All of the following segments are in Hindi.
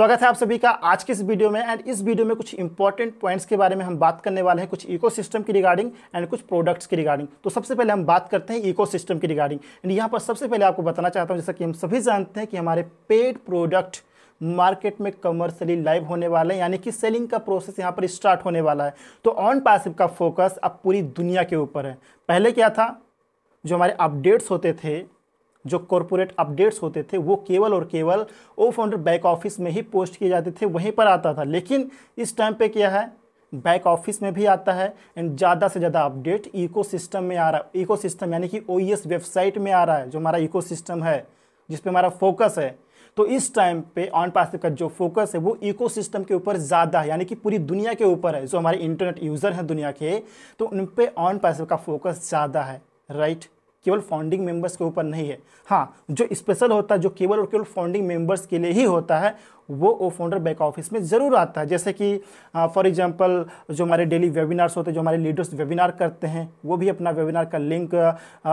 स्वागत है आप सभी का आज के इस वीडियो में एंड इस वीडियो में कुछ इंपॉर्टेंट पॉइंट्स के बारे में हम बात करने वाले हैं कुछ इकोसिस्टम की रिगार्डिंग एंड कुछ प्रोडक्ट्स की रिगार्डिंग तो सबसे पहले हम बात करते हैं इकोसिस्टम की रिगार्डिंग एंड यहाँ पर सबसे पहले आपको बताना चाहता हूँ जैसा कि हम सभी जानते हैं कि हमारे पेड प्रोडक्ट मार्केट में कमर्शियली लाइव होने वाला है यानी कि सेलिंग का प्रोसेस यहाँ पर स्टार्ट होने वाला है तो ऑन पासिव का फोकस अब पूरी दुनिया के ऊपर है पहले क्या था जो हमारे अपडेट्स होते थे जो कॉरपोरेट अपडेट्स होते थे वो केवल और केवल ओ फाउंडर बैक ऑफिस में ही पोस्ट किए जाते थे वहीं पर आता था लेकिन इस टाइम पे क्या है बैक ऑफिस में भी आता है एंड ज़्यादा से ज़्यादा अपडेट इकोसिस्टम में आ रहा है सिस्टम यानी कि ओ वेबसाइट e में आ रहा है जो हमारा सिस्टम है जिस पर हमारा फोकस है तो इस टाइम पे ऑन पास का जो फोकस है वो इकोसिस्टम के ऊपर ज़्यादा है यानी कि पूरी दुनिया के ऊपर है जो हमारे इंटरनेट यूज़र हैं दुनिया के तो उन पर ऑन पास का फोकस ज़्यादा है राइट right? केवल फाउंडिंग मेंबर्स के ऊपर नहीं है हाँ जो स्पेशल होता है जो केवल और केवल फाउंडिंग मेंबर्स के लिए ही होता है वो ओ फाउंडर बैक ऑफिस में ज़रूर आता है जैसे कि फॉर एग्जांपल जो हमारे डेली वेबिनार्स होते हैं जो हमारे लीडर्स वेबिनार करते हैं वो भी अपना वेबिनार का link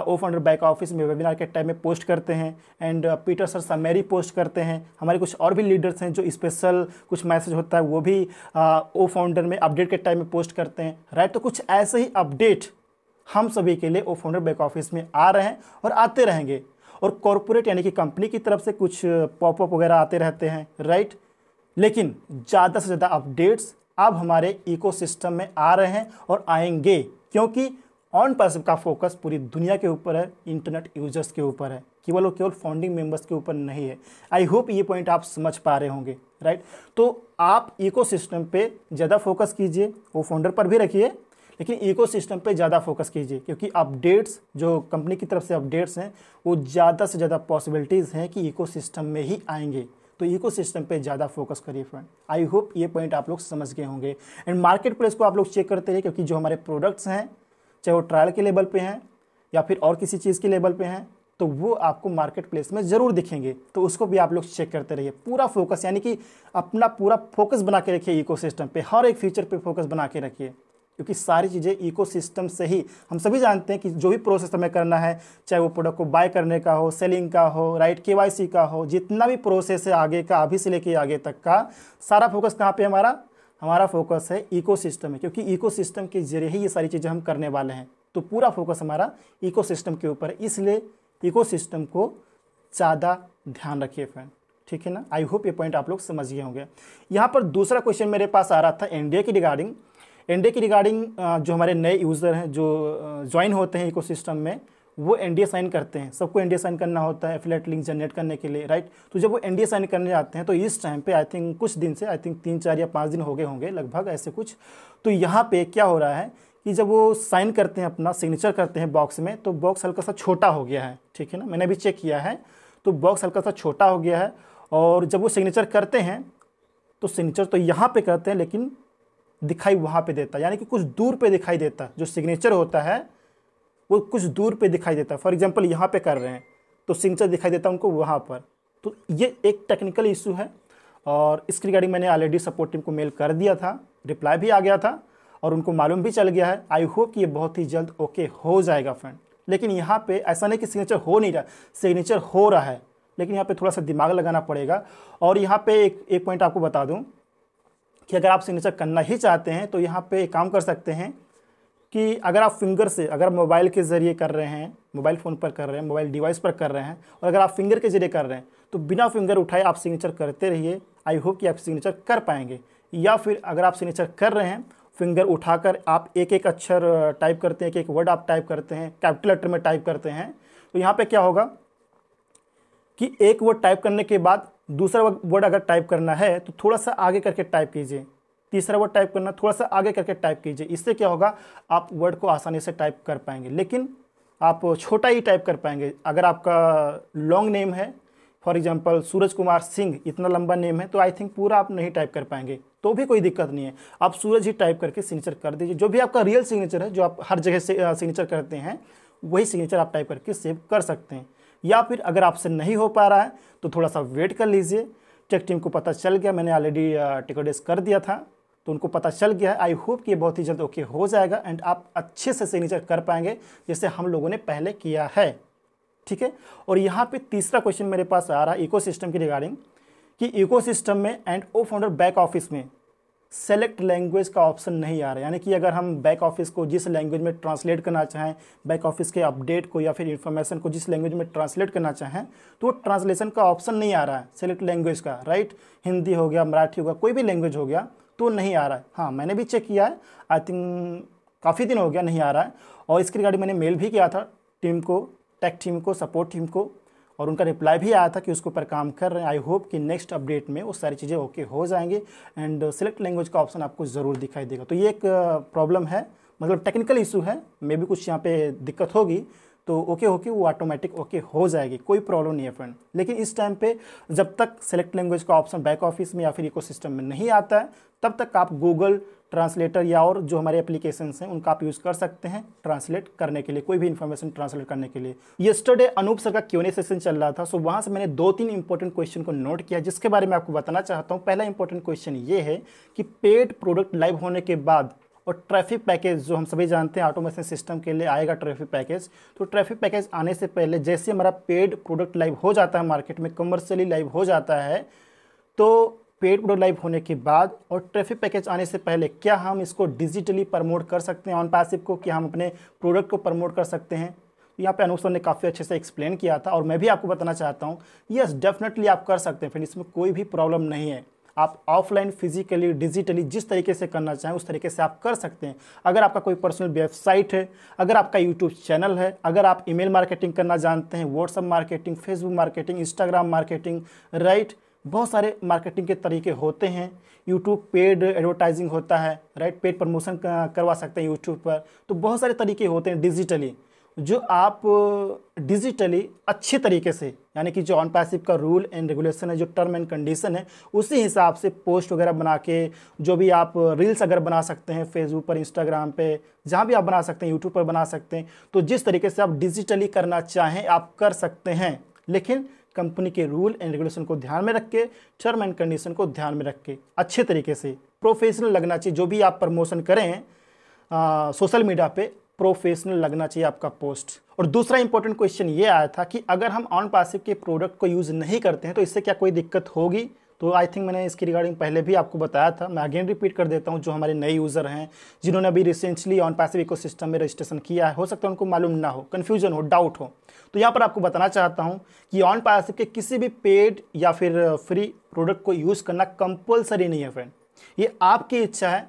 O founder back office में वेबिनार के टाइम में पोस्ट करते हैं and Peter sir summary post करते हैं हमारे कुछ और भी लीडर्स हैं जो स्पेशल कुछ मैसेज होता है वो भी ओ फाउंडर में अपडेट के टाइम में पोस्ट करते हैं राइट तो कुछ ऐसे ही अपडेट हम सभी के लिए वो फाउंडर बैक ऑफिस में आ रहे हैं और आते रहेंगे और कॉरपोरेट यानी कि कंपनी की तरफ से कुछ पॉपअप वगैरह आते रहते हैं राइट लेकिन ज़्यादा से ज़्यादा अपडेट्स अब हमारे इकोसिस्टम में आ रहे हैं और आएंगे क्योंकि ऑन पर्सन का फोकस पूरी दुनिया के ऊपर है इंटरनेट यूजर्स के ऊपर है केवल वो केवल फाउंडिंग मेंबर्स के ऊपर नहीं है आई होप ये पॉइंट आप समझ पा रहे होंगे राइट तो आप इकोसिस्टम पे ज़्यादा फोकस कीजिए वो फाउंडर पर भी रखिए लेकिन इकोसिस्टम पे ज़्यादा फोकस कीजिए क्योंकि अपडेट्स जो कंपनी की तरफ से अपडेट्स हैं वो ज़्यादा से ज़्यादा पॉसिबिलिटीज़ हैं कि इकोसिस्टम में ही आएंगे तो सिस्टम पर ज़्यादा फोकस करिए फ्रेंड आई होप ये पॉइंट आप लोग समझ गए होंगे एंड मार्केट प्लेस को आप लोग चेक करते रहिए क्योंकि जो हमारे प्रोडक्ट्स हैं चाहे वो ट्रायल के लेवल पे हैं या फिर और किसी चीज़ के लेवल पे हैं तो वो आपको मार्केट प्लेस में ज़रूर दिखेंगे तो उसको भी आप लोग चेक करते रहिए पूरा फोकस यानी कि अपना पूरा फोकस बना के रखिए इकोसिस्टम पे हर एक फीचर पे फोकस बना के रखिए क्योंकि सारी चीज़ें इकोसिस्टम से ही हम सभी जानते हैं कि जो भी प्रोसेस हमें करना है चाहे वो प्रोडक्ट को बाय करने का हो सेलिंग का हो राइट के का हो जितना भी प्रोसेस है आगे का अभी से लेके आगे तक का सारा फोकस कहाँ पे हमारा हमारा फोकस है इकोसिस्टम है क्योंकि इकोसिस्टम के जरिए ही ये सारी चीज़ें हम करने वाले हैं तो पूरा फोकस हमारा सिस्टम के ऊपर है इसलिए सिस्टम को ज़्यादा ध्यान रखिए फ्रेंड ठीक है ना आई होप ये पॉइंट आप लोग समझ गए होंगे यहाँ पर दूसरा क्वेश्चन मेरे पास आ रहा था एनडीए की रिगार्डिंग एनडीए की रिगार्डिंग uh, जो हमारे नए यूज़र हैं जो ज्वाइन uh, होते हैं इको में वो एनडीए साइन करते हैं सबको एनडीए साइन करना होता है फ्लैट लिंक जनरेट करने के लिए राइट तो जब वो एनडीए साइन करने जाते हैं तो इस टाइम पे आई थिंक कुछ दिन से आई थिंक तीन चार या पाँच दिन हो गए होंगे लगभग ऐसे कुछ तो यहाँ पे क्या हो रहा है कि जब वो साइन करते हैं अपना सिग्नेचर करते हैं बॉक्स में तो बॉक्स हल्का सा छोटा हो गया है ठीक है ना मैंने अभी चेक किया है तो बॉक्स हल्का सा छोटा हो गया है और जब वो सिग्नेचर करते हैं तो सिग्नेचर तो यहाँ पे करते हैं लेकिन दिखाई वहाँ पे देता है यानी कि कुछ दूर पे दिखाई देता है जो सिग्नेचर होता है वो कुछ दूर पे दिखाई देता है फॉर एग्जांपल यहाँ पे कर रहे हैं तो सिग्नेचर दिखाई देता है उनको वहाँ पर तो ये एक टेक्निकल इशू है और इसके रिगार्डिंग मैंने ऑलरेडी सपोर्ट टीम को मेल कर दिया था रिप्लाई भी आ गया था और उनको मालूम भी चल गया है आई होप कि ये बहुत ही जल्द ओके हो जाएगा फ्रेंड लेकिन यहाँ पर ऐसा नहीं कि सिग्नेचर हो नहीं रहा सिग्नेचर हो रहा है लेकिन यहाँ पे थोड़ा सा दिमाग लगाना पड़ेगा और यहाँ पे एक एक पॉइंट आपको बता दूँ कि अगर आप सिग्नेचर करना ही चाहते हैं तो यहाँ पे काम कर सकते हैं कि अगर आप फिंगर से अगर मोबाइल के ज़रिए कर रहे हैं मोबाइल फ़ोन पर कर रहे हैं मोबाइल डिवाइस पर कर रहे हैं और अगर आप फिंगर के ज़रिए कर रहे हैं तो बिना फिंगर उठाए आप सिग्नेचर करते रहिए आई होप कि आप सिग्नेचर कर पाएंगे या फिर अगर आप सिग्नेचर कर रहे हैं फिंगर उठाकर आप एक एक अक्षर टाइप करते हैं एक एक वर्ड आप टाइप करते हैं कैपिटल लेटर में टाइप करते हैं तो यहाँ पे क्या होगा कि एक वर्ड टाइप करने के बाद दूसरा वर्ड अगर टाइप करना है तो थोड़ा सा आगे करके टाइप कीजिए तीसरा वर्ड टाइप करना थोड़ा सा आगे करके टाइप कीजिए इससे क्या होगा आप वर्ड को आसानी से टाइप कर पाएंगे लेकिन आप छोटा ही टाइप कर पाएंगे अगर आपका लॉन्ग नेम है फॉर एग्जाम्पल सूरज कुमार सिंह इतना लंबा नेम है तो आई थिंक पूरा आप नहीं टाइप कर पाएंगे तो भी कोई दिक्कत नहीं है आप सूरज ही टाइप करके सिग्नेचर कर दीजिए जो भी आपका रियल सिग्नेचर है जो आप हर जगह से सिग्नेचर करते हैं वही सिग्नेचर आप टाइप करके सेव कर सकते हैं या फिर अगर आपसे नहीं हो पा रहा है तो थोड़ा सा वेट कर लीजिए चेक टीम को पता चल गया मैंने ऑलरेडी टिकट कर दिया था तो उनको पता चल गया है आई होप कि बहुत ही जल्द ओके हो जाएगा एंड आप अच्छे से सिग्नेचर कर पाएंगे जैसे हम लोगों ने पहले किया है ठीक है और यहाँ पे तीसरा क्वेश्चन मेरे पास आ रहा है इकोसिस्टम की रिगार्डिंग कि इकोसिस्टम में and O founder back office में सेलेक्ट लैंग्वेज का ऑप्शन तो नहीं आ रहा है यानी कि अगर हम बैक ऑफिस को जिस लैंग्वेज में ट्रांसलेट करना चाहें बैक ऑफिस के अपडेट को या फिर इन्फॉर्मेशन को जिस लैंग्वेज में ट्रांसलेट करना चाहें तो वो ट्रांसलेशन का ऑप्शन नहीं आ रहा है सेलेक्ट लैंग्वेज का राइट हिंदी हो गया मराठी हो गया कोई भी लैंग्वेज हो गया तो नहीं आ रहा है हाँ मैंने भी चेक किया है आई थिंक काफ़ी दिन हो गया नहीं आ रहा है और इसके रिगार्डिंग मैंने मेल भी किया था टीम को टेक टीम को सपोर्ट टीम को और उनका रिप्लाई भी आया था कि उसके ऊपर काम कर रहे हैं आई होप कि नेक्स्ट अपडेट में वो सारी चीज़ें ओके हो जाएंगे एंड सेलेक्ट लैंग्वेज का ऑप्शन आपको ज़रूर दिखाई देगा तो ये एक प्रॉब्लम है मतलब टेक्निकल इशू है मे भी कुछ यहाँ पे दिक्कत होगी तो ओके होके वो ऑटोमेटिक ओके हो जाएगी कोई प्रॉब्लम नहीं है फ्रेंड लेकिन इस टाइम पे जब तक सेलेक्ट लैंग्वेज का ऑप्शन बैक ऑफिस में या फिर इकोसिस्टम में नहीं आता है तब तक आप गूगल ट्रांसलेटर या और जो हमारे एप्लीकेशन हैं उनका आप यूज़ कर सकते हैं ट्रांसलेट करने के लिए कोई भी इन्फॉर्मेशन ट्रांसलेट करने के लिए येस्टरडे अनूप सर का क्यों सेशन चल रहा था सो वहाँ से मैंने दो तीन इंपॉर्टेंट क्वेश्चन को नोट किया जिसके बारे में आपको बताना चाहता हूँ पहला इंपॉर्टेंट क्वेश्चन ये है कि पेड प्रोडक्ट लाइव होने के बाद और ट्रैफिक पैकेज जो हम सभी जानते हैं ऑटोमेशन सिस्टम के लिए आएगा ट्रैफिक पैकेज तो ट्रैफिक पैकेज आने से पहले जैसे हमारा पेड प्रोडक्ट लाइव हो जाता है मार्केट में कमर्शियली लाइव हो जाता है तो पेड प्रोडक्ट लाइव होने के बाद और ट्रैफिक पैकेज आने से पहले क्या हम इसको डिजिटली प्रमोट कर सकते हैं ऑन पैसिव को कि हम अपने प्रोडक्ट को प्रमोट कर सकते हैं तो यहाँ पे अनुप सर ने काफ़ी अच्छे से एक्सप्लेन किया था और मैं भी आपको बताना चाहता हूँ यस डेफिनेटली आप कर सकते हैं फ्रेंड इसमें कोई भी प्रॉब्लम नहीं है आप ऑफलाइन फिजिकली डिजिटली जिस तरीके से करना चाहें उस तरीके से आप कर सकते हैं अगर आपका कोई पर्सनल वेबसाइट है अगर आपका यूट्यूब चैनल है अगर आप ईमेल मार्केटिंग करना जानते हैं WhatsApp marketing Facebook marketing Instagram marketing right right? बहुत सारे मार्केटिंग के तरीके होते हैं यूट्यूब पेड एडवर्टाइजिंग होता है राइट पेड प्रमोशन करवा सकते हैं यूट्यूब पर तो बहुत सारे तरीके होते हैं डिजिटली जो आप डिजिटली uh, अच्छे तरीके से यानी कि जो ऑन पैसिव का रूल एंड रेगुलेशन है जो टर्म एंड कंडीशन है उसी हिसाब से पोस्ट वगैरह बना के जो भी आप रील्स अगर बना सकते हैं फेसबुक पर इंस्टाग्राम पे जहाँ भी आप बना सकते हैं यूट्यूब पर बना सकते हैं तो जिस तरीके से आप डिजिटली करना चाहें आप कर सकते हैं लेकिन कंपनी के रूल एंड रेगुलेशन को ध्यान में रख के टर्म एंड कंडीशन को ध्यान में रख के अच्छे तरीके से प्रोफेशनल लगना चाहिए जो भी आप प्रमोशन करें सोशल मीडिया पे प्रोफेशनल लगना चाहिए आपका पोस्ट और दूसरा इंपॉर्टेंट क्वेश्चन ये आया था कि अगर हम ऑन पासिव के प्रोडक्ट को यूज़ नहीं करते हैं तो इससे क्या कोई दिक्कत होगी तो आई थिंक मैंने इसकी रिगार्डिंग पहले भी आपको बताया था मैं अगेन रिपीट कर देता हूँ जो हमारे नए यूज़र हैं जिन्होंने अभी रिसेंटली ऑन पैसिव इको में रजिस्ट्रेशन किया है हो सकता है उनको मालूम ना हो कन्फ्यूजन हो डाउट हो तो यहाँ पर आपको बताना चाहता हूँ कि ऑन पैसिव के किसी भी पेड या फिर फ्री uh, प्रोडक्ट को यूज़ करना कंपलसरी नहीं है फ्रेंड ये आपकी इच्छा है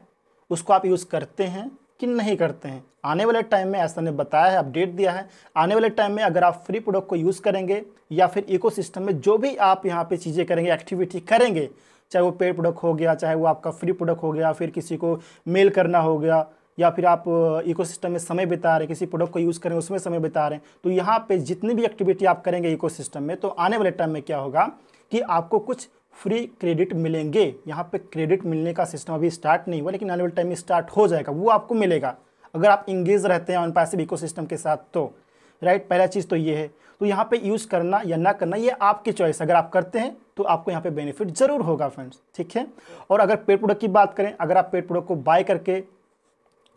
उसको आप यूज़ करते हैं कि नहीं करते हैं आने वाले टाइम में ऐसा ने बताया है अपडेट दिया है आने वाले टाइम में अगर आप फ्री प्रोडक्ट को यूज़ करेंगे या फिर इकोसिस्टम में जो भी आप यहाँ पे चीज़ें करेंगे एक्टिविटी करेंगे चाहे वो पेड प्रोडक्ट हो गया चाहे वो आपका फ्री प्रोडक्ट हो गया फिर किसी को मेल करना हो गया या फिर आप इकोसिस्टम में समय बिता रहे हैं किसी प्रोडक्ट को यूज़ करें उसमें समय बिता रहे हैं तो यहाँ पे जितनी भी एक्टिविटी आप करेंगे इकोसिस्टम में तो आने वाले टाइम में क्या होगा कि आपको कुछ फ्री क्रेडिट मिलेंगे यहाँ पे क्रेडिट मिलने का सिस्टम अभी स्टार्ट नहीं हुआ लेकिन आने वाले टाइम में स्टार्ट हो जाएगा वो आपको मिलेगा अगर आप इंगेज रहते हैं ऑन पैसिव सिस्टम के साथ तो राइट पहला चीज़ तो ये है तो यहाँ पे यूज़ करना या ना करना ये आपकी चॉइस अगर आप करते हैं तो आपको यहाँ पे बेनिफिट ज़रूर होगा फ्रेंड्स ठीक है और अगर पेड प्रोडक्ट की बात करें अगर आप पेड प्रोडक्ट को बाय करके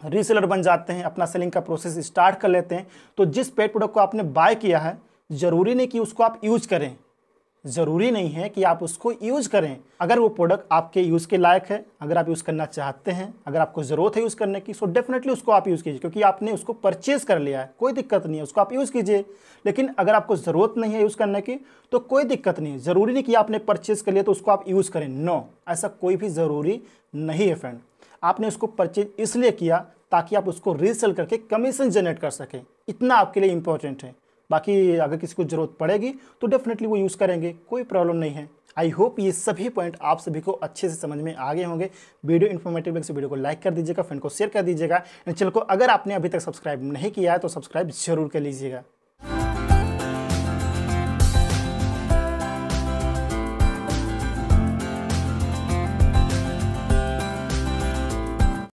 रीसेलर बन जाते हैं अपना सेलिंग का प्रोसेस स्टार्ट कर लेते हैं तो जिस पेड प्रोडक्ट को आपने बाय किया है ज़रूरी नहीं कि उसको आप यूज करें ज़रूरी नहीं है कि आप उसको यूज़ करें अगर वो प्रोडक्ट आपके यूज़ के लायक है अगर आप यूज़ करना चाहते हैं अगर आपको ज़रूरत है यूज़ करने की सो डेफिनेटली उसको आप यूज़ कीजिए क्योंकि आपने उसको परचेज़ कर लिया है कोई दिक्कत नहीं है उसको आप यूज़ कीजिए लेकिन अगर आपको ज़रूरत नहीं है यूज़ करने की तो कोई दिक्कत नहीं है ज़रूरी नहीं कि आपने परचेज़ कर लिया तो उसको आप यूज़ करें नो ऐसा कोई भी ज़रूरी नहीं है फ्रेंड आपने उसको परचेज इसलिए किया ताकि आप उसको रीसेल करके कमीशन जनरेट कर सकें इतना आपके लिए इम्पोर्टेंट है बाकी अगर किसी को ज़रूरत पड़ेगी तो डेफिनेटली वो यूज़ करेंगे कोई प्रॉब्लम नहीं है आई होप ये सभी पॉइंट आप सभी को अच्छे से समझ में आ गए होंगे वीडियो इन्फॉर्मेटिव से वीडियो को लाइक कर दीजिएगा फ्रेंड को शेयर कर दीजिएगा एंड चैनल को अगर आपने अभी तक सब्सक्राइब नहीं किया है तो सब्सक्राइब जरूर कर लीजिएगा